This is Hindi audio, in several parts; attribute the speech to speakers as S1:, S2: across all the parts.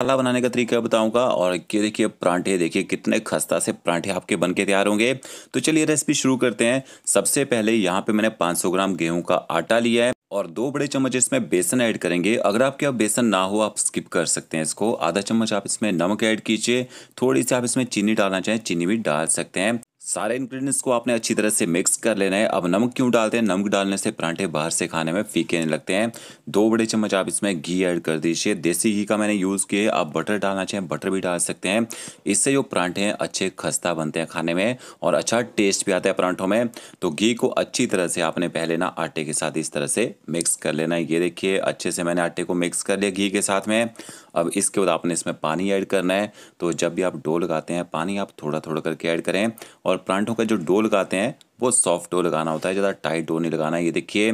S1: मसाला बनाने का तरीका बताऊंगा और ये देखिए परांठे देखिए कितने खस्ता से परांठे आपके बन के तैयार होंगे तो चलिए रेसिपी शुरू करते हैं सबसे पहले यहाँ पे मैंने 500 ग्राम गेहूं का आटा लिया है और दो बड़े चम्मच इसमें बेसन ऐड करेंगे अगर आपके यहाँ बेसन ना हो आप स्किप कर सकते हैं इसको आधा चम्मच आप इसमें नमक ऐड कीजिए थोड़ी सी आप इसमें चीनी डालना चाहें चीनी भी डाल सकते हैं सारे इन्ग्रीडियंट्स को आपने अच्छी तरह से मिक्स कर लेना है अब नमक क्यों डालते हैं नमक डालने से परांठे बाहर से खाने में फीके नहीं लगते हैं दो बड़े चम्मच आप इसमें घी ऐड कर दीजिए देसी घी का मैंने यूज़ किया आप बटर डालना चाहें बटर भी डाल सकते हैं इससे जो परांठे हैं अच्छे खस्ता बनते हैं खाने में और अच्छा टेस्ट भी आता है परांठों में तो घी को अच्छी तरह से आपने पहले ना आटे के साथ इस तरह से मिक्स कर लेना है ये देखिए अच्छे से मैंने आटे को मिक्स कर लिया घी के साथ में अब इसके बाद आपने इसमें पानी ऐड करना है तो जब भी आप डो लगाते हैं पानी आप थोड़ा थोड़ा करके ऐड करें और और प्लांटों का जो डो लगाते हैं वो सॉफ्ट डो लगाना होता है ज़्यादा टाइट डो नहीं लगाना ये देखिए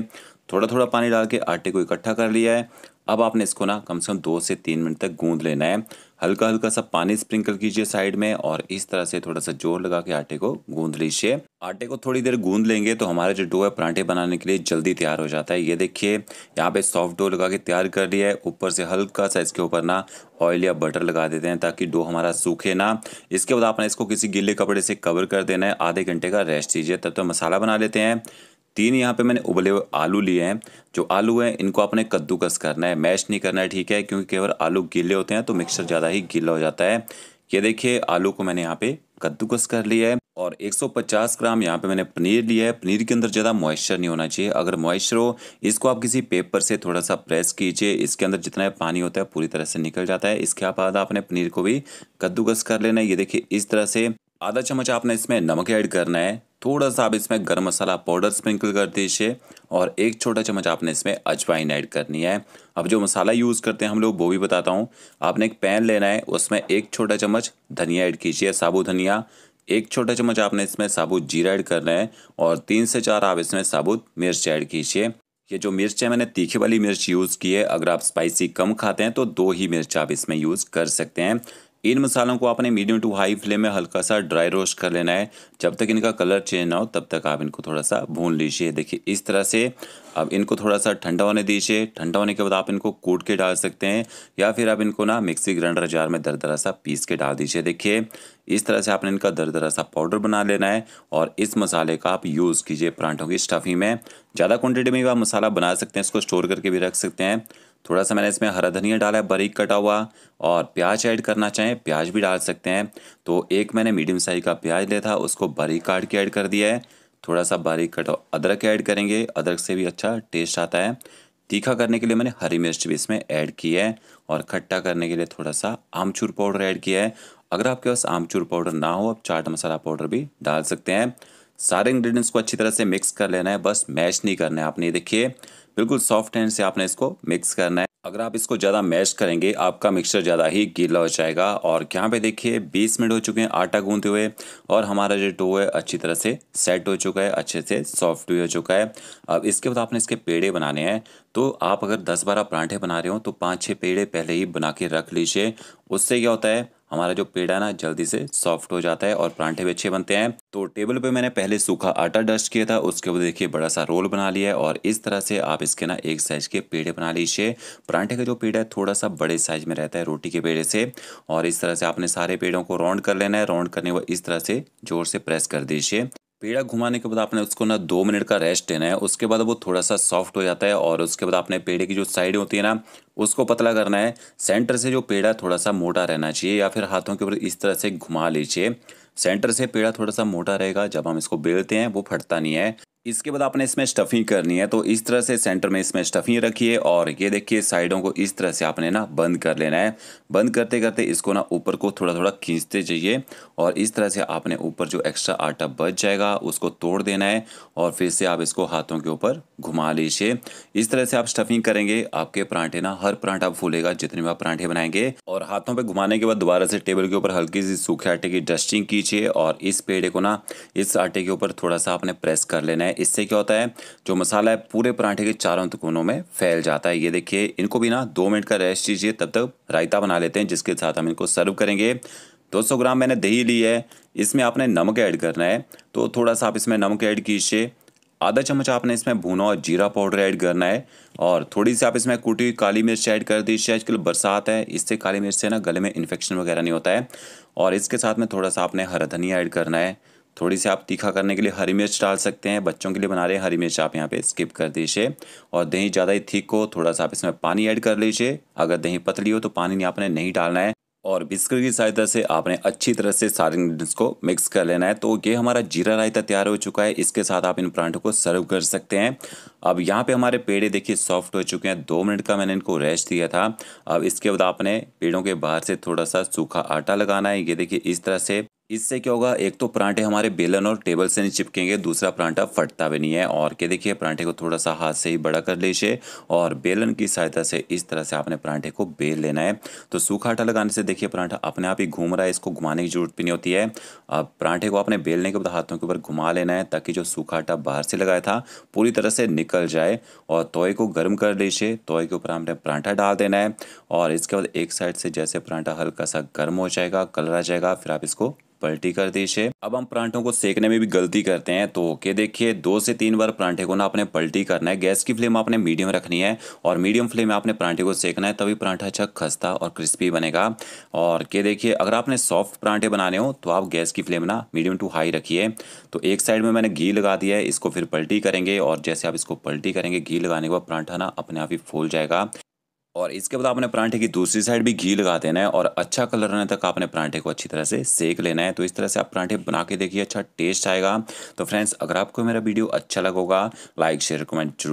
S1: थोड़ा थोड़ा पानी डाल के आटे को इकट्ठा कर लिया है अब आपने इसको ना कम से कम दो से तीन मिनट तक गूंद लेना है हल्का हल्का सा पानी स्प्रिंकल कीजिए साइड में और इस तरह से थोड़ा सा जोर लगा के आटे को गूंद लीजिए आटे को थोड़ी देर गूंद लेंगे तो हमारा जो डो है परांठे बनाने के लिए जल्दी तैयार हो जाता है ये देखिए यहाँ पे सॉफ्ट डो लगा के तैयार कर लिया है ऊपर से हल्का सा इसके ऊपर ना ऑयल या बटर लगा देते हैं ताकि डो हमारा सूखे ना इसके बाद आपने इसको किसी गीले कपड़े से कवर कर देना है आधे घंटे का रेस्ट दीजिए तब तक तो मसाला बना लेते हैं तीन यहाँ पे मैंने उबले हुए आलू लिए हैं जो आलू हैं इनको आपने कद्दूकस करना है मैश नहीं करना है ठीक है क्योंकि केवल आलू गीले होते हैं तो मिक्सचर ज़्यादा ही गीला हो जाता है ये देखिए आलू को मैंने यहाँ पे कद्दूकस कर लिया है और 150 ग्राम यहाँ पे मैंने पनीर लिया है पनीर के अंदर ज़्यादा मॉइस्चर नहीं होना चाहिए अगर मॉइस्चर हो इसको आप किसी पेपर से थोड़ा सा प्रेस कीजिए इसके अंदर जितना पानी होता है पूरी तरह से निकल जाता है इसके बाद आपने पनीर को भी कद्दूकस कर लेना है ये देखिए इस तरह से आधा चम्मच आपने इसमें नमक ऐड करना है थोड़ा सा आप इसमें गर्म मसाला पाउडर स्प्रिंकल कर दीजिए और एक छोटा चम्मच आपने इसमें अजवाइन ऐड करनी है अब जो मसाला यूज़ करते हैं हम लोग वो भी बताता हूँ आपने एक पैन लेना है उसमें एक छोटा चम्मच धनिया ऐड कीजिए साबुत धनिया एक छोटा चम्मच आपने इसमें साबुत जीरा ऐड करना है और तीन से चार आप इसमें साबुत मिर्च ऐड कीजिए ये जो मिर्च है मैंने तीखे वाली मिर्च यूज़ की है अगर आप स्पाइसी कम खाते हैं तो दो ही मिर्च आप इसमें यूज़ कर सकते हैं इन मसालों को आपने मीडियम टू हाई फ्लेम में हल्का सा ड्राई रोस्ट कर लेना है जब तक इनका कलर चेंज ना हो तब तक आप इनको थोड़ा सा भून लीजिए देखिए इस तरह से अब इनको थोड़ा सा ठंडा होने दीजिए ठंडा होने के बाद आप इनको कूट के डाल सकते हैं या फिर आप इनको ना मिक्सी ग्राइंडर जार में दर सा पीस के डाल दीजिए देखिए इस तरह से आपने इनका दर सा पाउडर बना लेना है और इस मसाले का आप यूज़ कीजिए परांठों की स्टफिंग में ज़्यादा क्वांटिटी में भी आप मसाला बना सकते हैं इसको स्टोर करके भी रख सकते हैं थोड़ा सा मैंने इसमें हरा धनिया डाला है बारीक कटा हुआ और प्याज ऐड करना चाहें प्याज भी डाल सकते हैं तो एक मैंने मीडियम साइज़ का प्याज लिया था उसको बारीक काट के ऐड कर दिया है थोड़ा सा बारीक कटा अदरक ऐड करेंगे अदरक से भी अच्छा टेस्ट आता है तीखा करने के लिए मैंने हरी मिर्च भी इसमें ऐड की है और खट्टा करने के लिए थोड़ा सा आमचूर पाउडर ऐड किया है अगर आपके पास आमचूर पाउडर ना हो आप चाट मसाला पाउडर भी डाल सकते हैं सारे इंग्रेडिएंट्स को अच्छी तरह से मिक्स कर लेना है बस मैश नहीं करना है आपने देखिए बिल्कुल सॉफ्ट हैंड से आपने इसको मिक्स करना है अगर आप इसको ज़्यादा मैश करेंगे आपका मिक्सचर ज़्यादा ही गीला हो जाएगा और यहाँ पे देखिए 20 मिनट हो चुके हैं आटा गूंधते हुए और हमारा जो टो है अच्छी तरह से सेट हो चुका है अच्छे से सॉफ्ट भी हो चुका है अब इसके बाद आपने इसके पेड़े बनाने हैं तो आप अगर 10-12 परांठे बना रहे हो तो पाँच छः पेड़े पहले ही बना के रख लीजिए उससे क्या होता है हमारा जो पेड़ा ना जल्दी से सॉफ्ट हो जाता है और परांठे भी अच्छे बनते हैं तो टेबल पे मैंने पहले सूखा आटा डस्ट किया था उसके बाद देखिए बड़ा सा रोल बना लिया है और इस तरह से आप इसके ना एक साइज के पेड़े बना लीजिए परांठे का जो पेड़ा है थोड़ा सा बड़े साइज में रहता है रोटी के पेड़े से और इस तरह से आपने सारे पेड़ों को राउंड कर लेना है राउंड करने के बाद इस तरह से जोर से प्रेस कर दीजिए पेड़ा घुमाने के बाद आपने उसको ना दो मिनट का रेस्ट देना है उसके बाद वो थोड़ा सा सॉफ्ट हो जाता है और उसके बाद आपने पेड़े की जो साइड होती है ना उसको पतला करना है सेंटर से जो पेड़ा थोड़ा सा मोटा रहना चाहिए या फिर हाथों के ऊपर इस तरह से घुमा लीजिए सेंटर से पेड़ा थोड़ा सा मोटा रहेगा जब हम इसको बेलते हैं वो फटता नहीं है इसके बाद आपने इसमें स्टफिंग करनी है तो इस तरह से सेंटर में इसमें स्टफिंग रखिए और ये देखिए साइडों को इस तरह से आपने ना बंद कर लेना है बंद करते करते इसको ना ऊपर को थोड़ा थोड़ा खींचते जाइए और इस तरह से आपने ऊपर जो एक्स्ट्रा आटा बच जाएगा उसको तोड़ देना है और फिर से आप इसको हाथों के ऊपर घुमा लीजिए इस तरह से आप स्टफिंग करेंगे आपके परांठे ना हर परांठा फूलेगा जितने भी आप परांठे बनाएंगे और हाथों पर घुमाने के बाद दोबारा से टेबल के ऊपर हल्की सी सूखे आटे की डस्टिंग कीजिए और इस पेड़े को ना इस आटे के ऊपर थोड़ा सा आपने प्रेस कर लेना है हैं इससे क्या होता है जो मसाला है पूरे पराठे के चारों कोनों में फैल जाता है ये देखिए इनको भी ना दो मिनट का रेस्ट दीजिए तब तक रायता बना लेते हैं जिसके साथ हम इनको सर्व करेंगे 200 ग्राम मैंने दही ली है इसमें आपने नमक ऐड करना है तो थोड़ा सा आप इसमें नमक ऐड कीजिए आधा चम्मच आपने इसमें भुना और जीरा पाउडर ऐड करना है और थोड़ी सी आप इसमें कुटी हुई काली मिर्च ऐड कर दीजिए आजकल बरसात है इससे काली मिर्च से ना गले में इन्फेक्शन वगैरह नहीं होता है और इसके साथ में थोड़ा सा आपने हरा धनिया ऐड करना है थोड़ी सी आप तीखा करने के लिए हरी मिर्च डाल सकते हैं बच्चों के लिए बना रहे हैं हरी मिर्च आप यहाँ पे स्किप कर दीजिए और दही ज़्यादा ही थीक हो थोड़ा सा आप इसमें पानी ऐड कर लीजिए अगर दही पतली हो तो पानी आपने नहीं डालना है और बिस्किट की सहायता से आपने अच्छी तरह से सारे इंग्रेडिएंट्स को मिक्स कर लेना है तो ये हमारा जीरा रायता तैयार हो चुका है इसके साथ आप इन परांठों को सर्व कर सकते हैं अब यहाँ पे हमारे पेड़े देखिए सॉफ्ट हो चुके हैं दो मिनट का मैंने इनको रेस्ट दिया था अब इसके बाद आपने पेड़ों के बाहर से थोड़ा सा सूखा आटा लगाना है ये देखिए इस तरह से इससे क्या होगा एक तो परांठे हमारे बेलन और टेबल से नहीं चिपकेंगे दूसरा परांठा फटता भी नहीं है और के देखिए परांठे को थोड़ा सा हाथ से ही बड़ा कर लीजिए और बेलन की सहायता से इस तरह से आपने परांठे को बेल लेना है तो सूखा आटा लगाने से देखिए परांठा अपने आप ही घूम रहा है इसको घुमाने की जरूरत भी नहीं होती है अब परांठे को आपने बेलने के बाद हाथों के ऊपर घुमा लेना है ताकि जो सूखा आटा बाहर से लगाया था पूरी तरह से निकल जाए और तोय को गर्म कर लीजिए तोय के ऊपर हमने परांठा डाल देना है और इसके बाद एक साइड से जैसे परांठा हल्का सा गर्म हो जाएगा कलर आ जाएगा फिर आप इसको पलटी कर दीजिए अब हम परांठों को सेकने में भी गलती करते हैं तो ओके देखिए दो से तीन बार परांठे को ना आपने पलटी करना है गैस की फ्लेम आपने मीडियम रखनी है और मीडियम फ्लेम में आपने परांठे को सेकना है तभी परांठा अच्छा खस्ता और क्रिस्पी बनेगा और के देखिए अगर आपने सॉफ्ट परांठे बनाने हो तो आप गैस की फ्लेम ना मीडियम टू हाई रखिए तो एक साइड में मैंने घी लगा दिया है इसको फिर पलटी करेंगे और जैसे आप इसको पलटी करेंगे घी लगाने के बाद परांठा ना अपने आप ही फूल जाएगा और इसके बाद आपने परांठे की दूसरी साइड भी घी लगा देना है और अच्छा कलर आने तक आपने परांठे को अच्छी तरह से सेक लेना है तो इस तरह से आप परांठे बना के देखिए अच्छा टेस्ट आएगा तो फ्रेंड्स अगर आपको मेरा वीडियो अच्छा लगेगा लाइक शेयर कमेंट